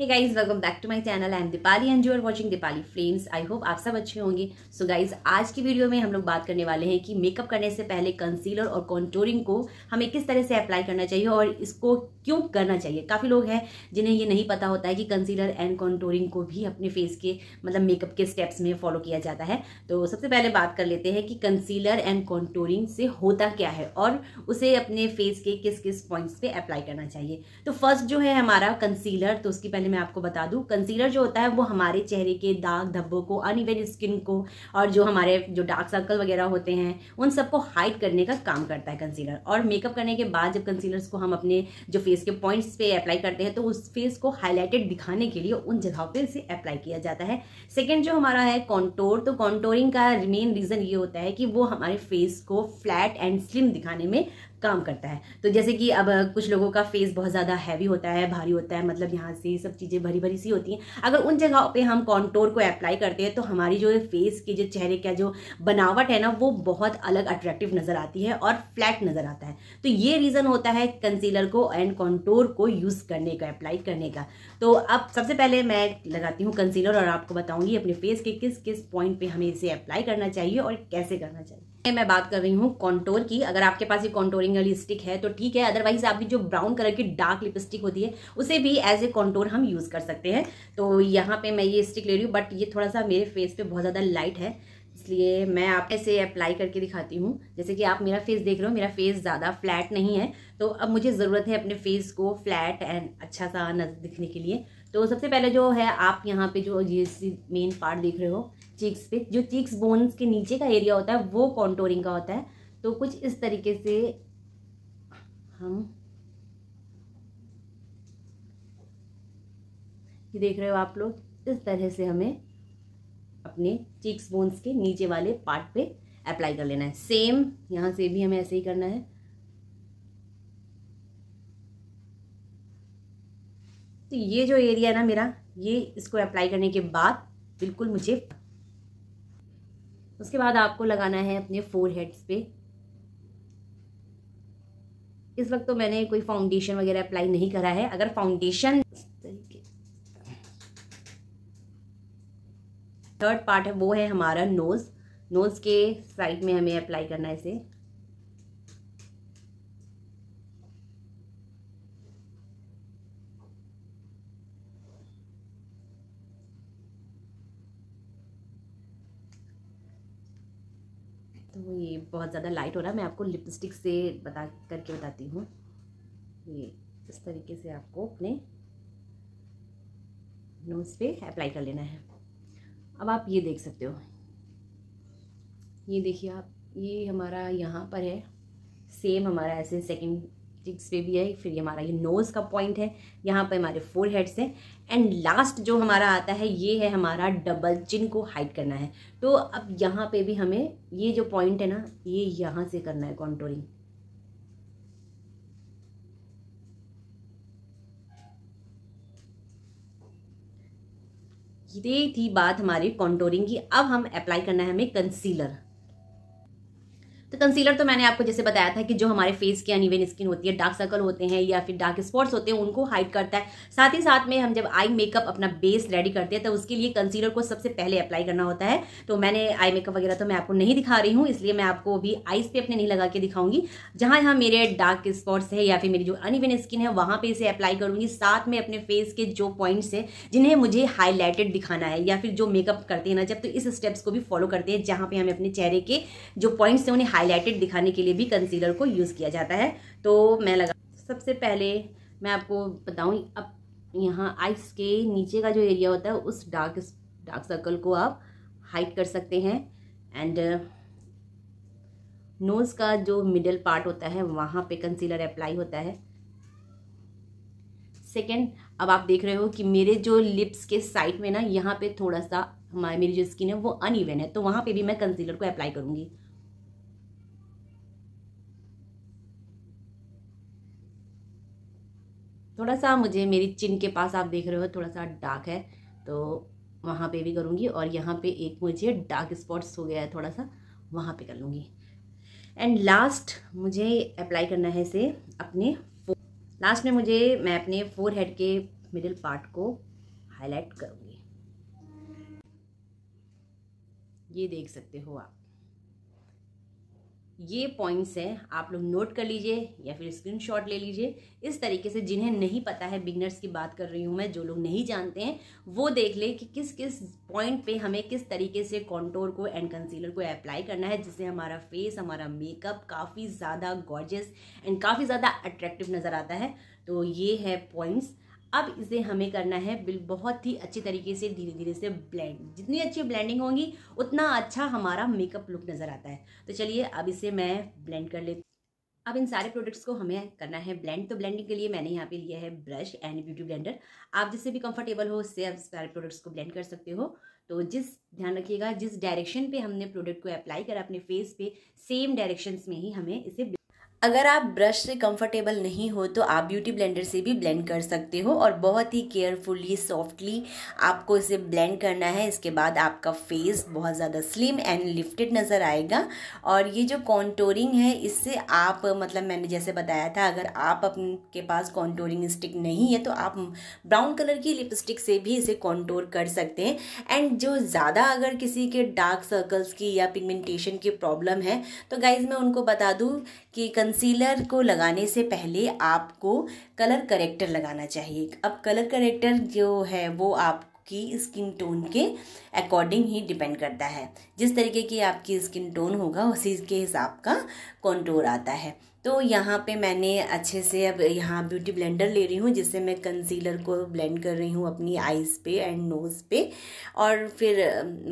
hey guys welcome back to my channel I am Deepali and you are watching Deepali flames I hope आप सब अच्छे होंगे सो so आज की वीडियो में हम लोग बात करने वाले हैं कि मेकअप करने से पहले कंसीलर और कॉन्टोरिंग को हमें किस तरह से अप्लाई करना चाहिए और इसको क्यों करना चाहिए काफ़ी लोग हैं जिन्हें ये नहीं पता होता है कि कंसीलर एंड कॉन्टोरिंग को भी अपने फेस के मतलब मेकअप के स्टेप्स में फॉलो किया जाता है तो सबसे पहले बात कर लेते हैं कि कंसीलर एंड कॉन्टोरिंग से होता क्या है और उसे अपने फेस के किस किस पॉइंट्स पर अप्लाई करना चाहिए तो फर्स्ट जो है हमारा कंसीलर तो उसकी पहले पहले मैं आपको बता दूँ कंसीलर जो होता है वो हमारे चेहरे के दाग धब्बों को अन स्किन को और जो हमारे जो डार्क सर्कल वगैरह होते हैं उन सबको हाइड करने का काम करता है कंसीलर और मेकअप करने के बाद जब कंसीलर्स को हम अपने जो फेस के पॉइंट्स पे अप्लाई करते हैं तो उस फेस को हाईलाइटेड दिखाने के लिए उन जगहों पर इसे अप्लाई किया जाता है सेकेंड जो हमारा है कॉन्टोर तो कॉन्टोरिंग का मेन रीज़न ये होता है कि वो हमारे फेस को फ्लैट एंड स्लिम दिखाने में काम करता है तो जैसे कि अब कुछ लोगों का फेस बहुत ज़्यादा हैवी होता है भारी होता है मतलब यहाँ से सब चीज़ें भरी भरी सी होती हैं अगर उन जगह पे हम कॉन्टोर को अप्लाई करते हैं तो हमारी जो फेस की जो चेहरे का जो बनावट है ना वो बहुत अलग अट्रैक्टिव नज़र आती है और फ्लैट नज़र आता है तो ये रीज़न होता है कंसीलर को एंड कॉन्टोर को यूज़ करने का अप्लाई करने का तो अब सबसे पहले मैं लगाती हूँ कंसीलर और आपको बताऊँगी अपने फेस के किस किस पॉइंट पर हमें इसे अप्लाई करना चाहिए और कैसे करना चाहिए मैं बात कर रही हूँ कॉन्टोर की अगर आपके पास ये कॉन्टोरिंग वाली स्टिक है तो ठीक है अदरवाइज आपकी जो ब्राउन कलर की डार्क लिपस्टिक होती है उसे भी एज ए कॉन्टोर हम यूज़ कर सकते हैं तो यहाँ पे मैं ये स्टिक ले रही हूँ बट ये थोड़ा सा मेरे फेस पे बहुत ज़्यादा लाइट है इसलिए मैं आप ऐसे अप्लाई करके दिखाती हूँ जैसे कि आप मेरा फेस देख रहे हो मेरा फेस ज़्यादा फ्लैट नहीं है तो अब मुझे ज़रूरत है अपने फेस को फ्लैट एंड अच्छा सा नजर दिखने के लिए तो सबसे पहले जो है आप यहाँ पे जो ये मेन पार्ट देख रहे हो चीक्स पे जो चीक्स बोन्स के नीचे का एरिया होता है वो कॉन्टोरिंग का होता है तो कुछ इस तरीके से हम ये देख रहे हो आप लोग इस तरह से हमें अपने चीक्स बोन्स के नीचे वाले पार्ट पे अप्लाई कर लेना है सेम यहाँ से भी हमें ऐसे ही करना है तो ये जो एरिया है ना मेरा ये इसको अप्लाई करने के बाद बिल्कुल मुझे उसके बाद आपको लगाना है अपने फोर हेड्स पे इस वक्त तो मैंने कोई फाउंडेशन वगैरह अप्लाई नहीं करा है अगर फाउंडेशन थर्ड पार्ट है वो है हमारा नोज़ नोज़ के साइड में हमें अप्लाई करना है इसे तो ये बहुत ज़्यादा लाइट हो रहा है मैं आपको लिपस्टिक से बता करके बताती हूँ ये इस तरीके से आपको अपने नोज पे अप्लाई कर लेना है अब आप ये देख सकते हो ये देखिए आप ये हमारा यहाँ पर है सेम हमारा ऐसे सेकंड चिक्स पे भी है फिर ये हमारा ये नोज़ का पॉइंट है यहाँ पे हमारे फोर हेड्स हैं एंड लास्ट जो हमारा आता है ये है हमारा डबल चिन को हाइड करना है तो अब यहाँ पे भी हमें ये जो पॉइंट है ना ये यहाँ से करना है कॉन्ट्रोलिंग ये थी बात हमारी कॉन्टोरिंग की अब हम अप्लाई करना है हमें कंसीलर कंसीलर तो मैंने आपको जैसे बताया था कि जो हमारे फेस के अनइवन स्किन होती है डार्क सर्कल होते हैं या फिर डार्क स्पॉट्स होते हैं उनको हाइड करता है साथ ही साथ में हम जब आई मेकअप अपना बेस रेडी करते हैं तो उसके लिए कंसीलर को सबसे पहले अप्लाई करना होता है तो मैंने आई मेकअप वगैरह तो मैं आपको नहीं दिखा रही हूँ इसलिए मैं आपको अभी आईज पे अपने नहीं लगा के दिखाऊंगी जहाँ यहाँ मेरे डार्क स्पॉट्स है या फिर मेरी जो अनइवन स्किन है वहाँ पर इसे अप्लाई करूँगी साथ में अपने फेस के जो पॉइंट्स हैं जिन्हें मुझे हाईलाइटेड दिखाना है या फिर जो मेकअप करते हैं ना जब तो इस स्टेप्स को भी फॉलो करते हैं जहाँ पर हमें अपने चेहरे के जो पॉइंट्स हैं उन्हें हाई हाईलाइटेड दिखाने के लिए भी कंसीलर को यूज़ किया जाता है तो मैं लगा सबसे पहले मैं आपको बताऊँ अब यहाँ आइस के नीचे का जो एरिया होता है उस डार्क डार्क सर्कल को आप हाइट कर सकते हैं एंड नोज़ का जो मिडल पार्ट होता है वहाँ पे कंसीलर अप्लाई होता है सेकेंड अब आप देख रहे हो कि मेरे जो लिप्स के साइड में ना यहाँ पे थोड़ा सा हमारी मेरी जो स्किन है वो अनइवन है तो वहाँ पे भी मैं कंसीलर को अप्लाई करूँगी थोड़ा सा मुझे मेरी चिन के पास आप देख रहे हो थोड़ा सा डार्क है तो वहाँ पे भी करूँगी और यहाँ पे एक मुझे डार्क स्पॉट्स हो गया है थोड़ा सा वहाँ पे कर लूँगी एंड लास्ट मुझे अप्लाई करना है इसे अपने लास्ट में मुझे मैं अपने फोर हेड के मिडिल पार्ट को हाईलाइट करूँगी ये देख सकते हो आप ये पॉइंट्स हैं आप लोग नोट कर लीजिए या फिर स्क्रीनशॉट ले लीजिए इस तरीके से जिन्हें नहीं पता है बिगनर्स की बात कर रही हूँ मैं जो लोग नहीं जानते हैं वो देख ले कि किस किस पॉइंट पे हमें किस तरीके से कॉन्टोर को एंड कंसीलर को अप्लाई करना है जिससे हमारा फेस हमारा मेकअप काफ़ी ज़्यादा गॉर्जियस एंड काफ़ी ज़्यादा अट्रैक्टिव नज़र आता है तो ये है पॉइंट्स अब इसे हमें करना है बिल बहुत ही अच्छी तरीके से धीरे धीरे से ब्लेंड जितनी अच्छी ब्लेंडिंग होगी उतना अच्छा हमारा मेकअप लुक नज़र आता है तो चलिए अब इसे मैं ब्लेंड कर लेती अब इन सारे प्रोडक्ट्स को हमें करना है ब्लेंड तो ब्लेंडिंग के लिए मैंने यहाँ पे लिया है ब्रश एंड ब्यूटी ब्लेंडर आप जिससे भी कंफर्टेबल हो उससे आप सारे प्रोडक्ट्स को ब्लेंड कर सकते हो तो जिस ध्यान रखिएगा जिस डायरेक्शन पे हमने प्रोडक्ट को अप्लाई करा अपने फेस पे सेम डायरेक्शंस में ही हमें इसे अगर आप ब्रश से कंफर्टेबल नहीं हो तो आप ब्यूटी ब्लेंडर से भी ब्लेंड कर सकते हो और बहुत ही केयरफुली सॉफ्टली आपको इसे ब्लेंड करना है इसके बाद आपका फेस बहुत ज़्यादा स्लिम एंड लिफ्टेड नज़र आएगा और ये जो कॉन्टोरिंग है इससे आप मतलब मैंने जैसे बताया था अगर आप अपने पास कॉन्टोरिंग स्टिक नहीं है तो आप ब्राउन कलर की लिपस्टिक से भी इसे कॉन्टोर कर सकते हैं एंड जो ज़्यादा अगर किसी के डार्क सर्कल्स की या पिगमेंटेशन की प्रॉब्लम है तो गाइज मैं उनको बता दूँ कि कंसीलर को लगाने से पहले आपको कलर करेक्टर लगाना चाहिए अब कलर करेक्टर जो है वो आप स्किन टोन के अकॉर्डिंग ही डिपेंड करता है जिस तरीके की आपकी स्किन टोन होगा उसी के हिसाब का कॉन्टोर आता है तो यहाँ पे मैंने अच्छे से अब यहाँ ब्यूटी ब्लेंडर ले रही हूँ जिससे मैं कंसीलर को ब्लेंड कर रही हूँ अपनी आइज़ पे एंड नोज़ पे और फिर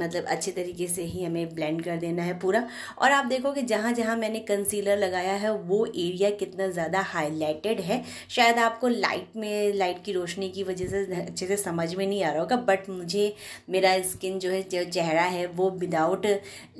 मतलब अच्छे तरीके से ही हमें ब्लेंड कर देना है पूरा और आप देखोगे जहाँ जहाँ मैंने कंसीलर लगाया है वो एरिया कितना ज़्यादा हाईलाइटेड है शायद आपको लाइट में लाइट की रोशनी की वजह से अच्छे से समझ में नहीं आ रहा होगा बट मुझे मेरा स्किन जो है जो चेहरा है वो विदाउट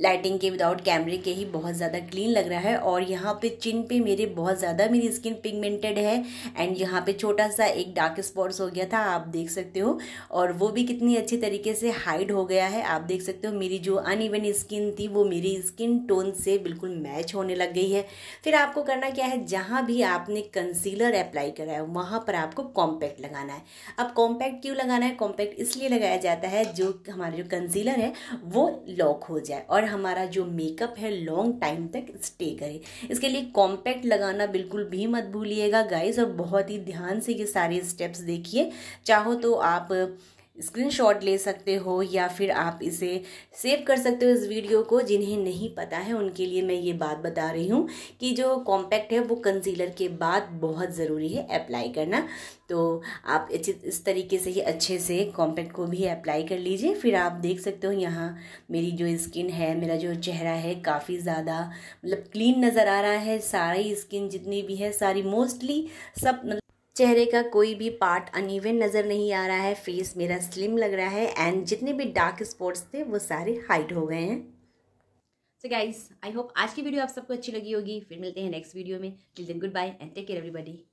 लाइटिंग के विदाउट कैमरे के ही बहुत ज़्यादा क्लीन लग रहा है और यहाँ पर चिन पर मेरे बहुत ज़्यादा मेरी स्किन पिगमेंटेड है एंड यहाँ पे छोटा सा एक डार्क स्पॉट्स हो गया था आप देख सकते हो और वो भी कितनी अच्छी तरीके से हाइड हो गया है आप देख सकते हो मेरी जो अनइवन स्किन थी वो मेरी स्किन टोन से बिल्कुल मैच होने लग गई है फिर आपको करना क्या है जहाँ भी आपने कंसीलर अप्लाई करा है वहाँ पर आपको कॉम्पैक्ट लगाना है अब कॉम्पैक्ट क्यों लगाना है कॉम्पैक्ट इसलिए लगाया जाता है जो हमारा जो कंसीलर है वो लॉक हो जाए और हमारा जो मेकअप है लॉन्ग टाइम तक स्टे करे इसके लिए कॉम्पैक्ट प्रोटेक्ट लगाना बिल्कुल भी मत भूलिएगा गाइस और बहुत ही ध्यान से ये सारे स्टेप्स देखिए चाहो तो आप स्क्रीनशॉट ले सकते हो या फिर आप इसे सेव कर सकते हो इस वीडियो को जिन्हें नहीं पता है उनके लिए मैं ये बात बता रही हूँ कि जो कॉम्पैक्ट है वो कंसीलर के बाद बहुत ज़रूरी है अप्लाई करना तो आप इस तरीके से ही अच्छे से कॉम्पैक्ट को भी अप्लाई कर लीजिए फिर आप देख सकते हो यहाँ मेरी जो स्किन है मेरा जो चेहरा है काफ़ी ज़्यादा मतलब क्लीन नज़र आ रहा है सारी स्किन जितनी भी है सारी मोस्टली सब मतलब चेहरे का कोई भी पार्ट अनइवन नज़र नहीं आ रहा है फेस मेरा स्लिम लग रहा है एंड जितने भी डार्क स्पॉट्स थे वो सारे हाइड हो गए हैं सो गाइज आई होप आज की वीडियो आप सबको अच्छी लगी होगी फिर मिलते हैं नेक्स्ट वीडियो में till then goodbye and take care everybody